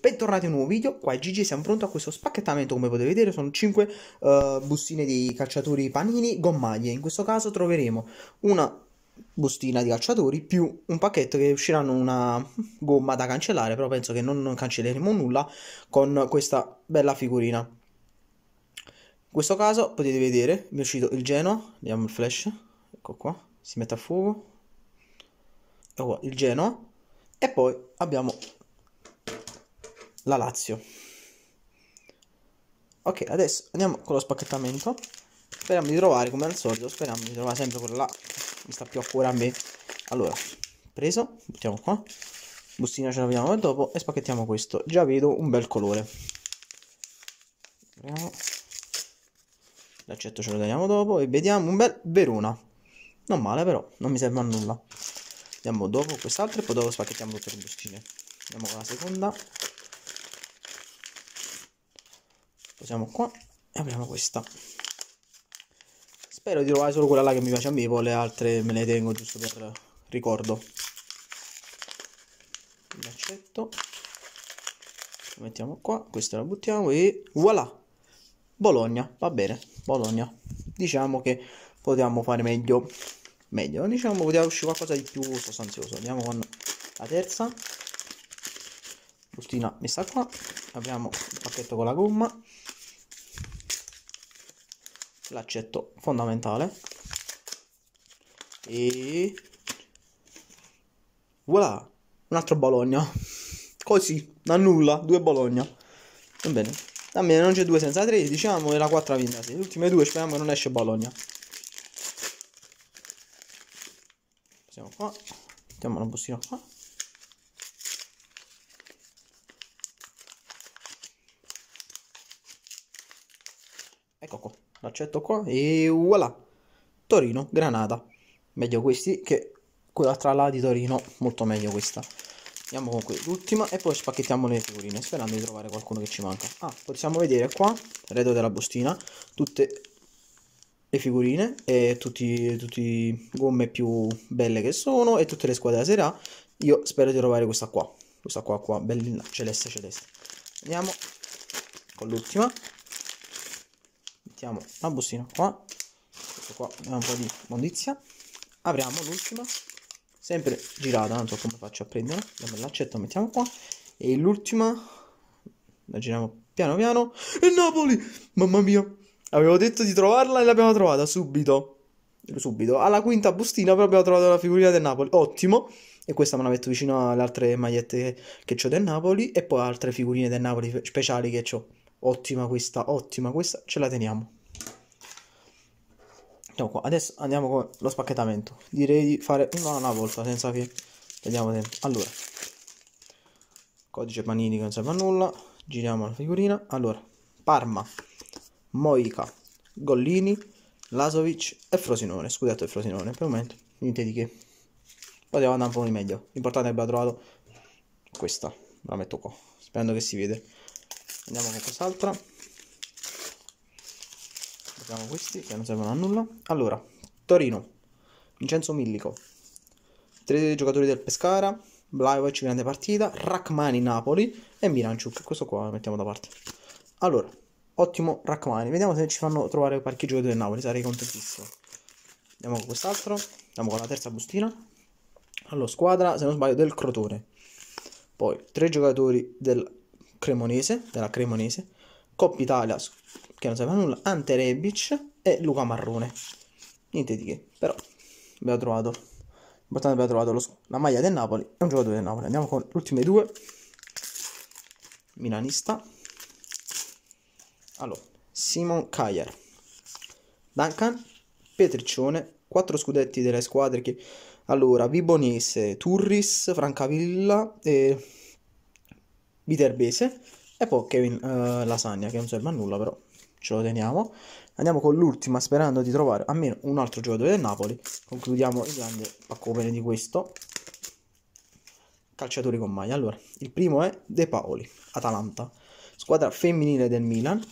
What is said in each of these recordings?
Bentornati a un nuovo video, qua è Gigi, siamo pronti a questo spacchettamento, come potete vedere sono 5 uh, eh, bustine di calciatori panini gommaglie, in questo caso troveremo una bustina di calciatori più un pacchetto che usciranno una gomma da cancellare, però penso che non, non cancelleremo nulla con questa bella figurina. In questo caso potete vedere, mi è uscito il Genoa, vediamo il flash, ecco qua, si mette a fuoco, ecco qua il Genoa, e poi abbiamo la Lazio. Ok, adesso andiamo con lo spacchettamento. Speriamo di trovare, come al solito, speriamo di trovare sempre quella là. Mi sta più a cuore a me. Allora, preso, buttiamo qua. Bustina ce la dopo e spacchettiamo questo. Già vedo un bel colore. L'accetto ce lo tagliamo dopo e vediamo un bel Verona. Non male però, non mi serve a nulla. Andiamo dopo quest'altro e poi dopo spacchettiamo tutte le bustine. Andiamo con la seconda. Posiamo qua e apriamo questa. Spero di trovare solo quella là che mi piace a me, poi le altre me le tengo giusto per ricordo. L'accetto. Lo mettiamo qua, questa la buttiamo e voilà! Bologna, va bene, Bologna. Diciamo che potevamo fare meglio, meglio, diciamo poteva uscire qualcosa di più sostanzioso. Andiamo con la terza. Bustina messa qua apriamo il pacchetto con la gomma l'accetto fondamentale e voilà un altro Bologna così da nulla due Bologna va bene va bene non c'è due senza tre diciamo e la quattro ha vinta sì. le ultime due speriamo che non esce Bologna passiamo qua mettiamo una bustina qua Ecco qua, l'accetto qua e voilà. Torino, Granada. Meglio questi che quell'altra là di Torino, molto meglio questa. Andiamo con quest'ultima e poi spacchettiamo le figurine, sperando di trovare qualcuno che ci manca. Ah, possiamo vedere qua, redo della bustina, tutte le figurine e tutti, tutti gomme più belle che sono e tutte le squadre da sera. Io spero di trovare questa qua, questa qua qua, bellina, celeste celeste. Andiamo con l'ultima mettiamo la bustina qua questo qua è un po' di mondizia apriamo l'ultima sempre girata non so come faccio a prendere l'accetto mettiamo qua e l'ultima la giriamo piano piano e Napoli mamma mia avevo detto di trovarla e l'abbiamo trovata subito subito alla quinta bustina però abbiamo trovato la figurina del Napoli ottimo e questa me la metto vicino alle altre magliette che ho del Napoli e poi altre figurine del Napoli speciali che ho ottima questa, ottima questa, ce la teniamo. Qua. Adesso andiamo con lo spacchettamento. Direi di fare una alla volta senza che vediamo dentro. Allora, codice panini che non serve a nulla. Giriamo la figurina. Allora, Parma, Moica, Gollini, Lasovic e Frosinone. Scudetto e Frosinone per il momento. Niente di che. Poi andare un po' di meglio. L'importante è che abbia trovato questa. La metto qua. Sperando che si vede andiamo con quest'altra vediamo questi che non servono a nulla allora Torino Vincenzo Millico tre giocatori del Pescara Blaivoc grande partita Rachmani Napoli e Milanciuk questo qua lo mettiamo da parte allora ottimo Rachmani vediamo se ci fanno trovare qualche giocatore del Napoli sarei contentissimo andiamo con quest'altro andiamo con la terza bustina allora squadra se non sbaglio del Crotone poi tre giocatori del Cremonese, della Cremonese, Coppa Italia, che non sapeva nulla, Ante Rebic e Luca Marrone. Niente di che, però abbiamo trovato, l'importante abbiamo trovato lo, la maglia del Napoli è un giocatore del Napoli. Andiamo con le ultime due, milanista. Allora, Simon Kajer, Duncan, Petriccione, quattro scudetti delle squadre che... Allora, Vibonese, Turris, Francavilla e Viterbese e poi Kevin eh, Lasagna che non serve a nulla però ce lo teniamo. Andiamo con l'ultima sperando di trovare almeno un altro giocatore del Napoli. Concludiamo il grande pacco bene di questo. Calciatori con maglia. Allora, il primo è De Paoli, Atalanta, squadra femminile del Milan.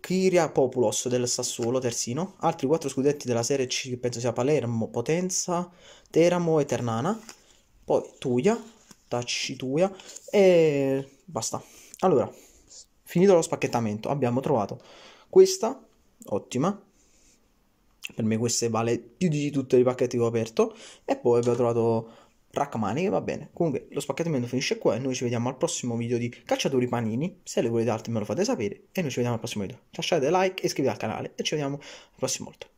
Kiria Populos del Sassuolo, terzino. Altri quattro scudetti della Serie C, penso sia Palermo, Potenza, Teramo e Ternana. Poi Tuia, tacitura e basta. Allora, finito lo spacchettamento, abbiamo trovato questa, ottima, per me questa vale più di tutti i pacchetti che ho aperto, e poi abbiamo trovato raccomani, va bene. Comunque lo spacchettamento finisce qua e noi ci vediamo al prossimo video di Cacciatori Panini, se le volete altri me lo fate sapere, e noi ci vediamo al prossimo video. Lasciate like e iscrivetevi al canale e ci vediamo al prossimo volta.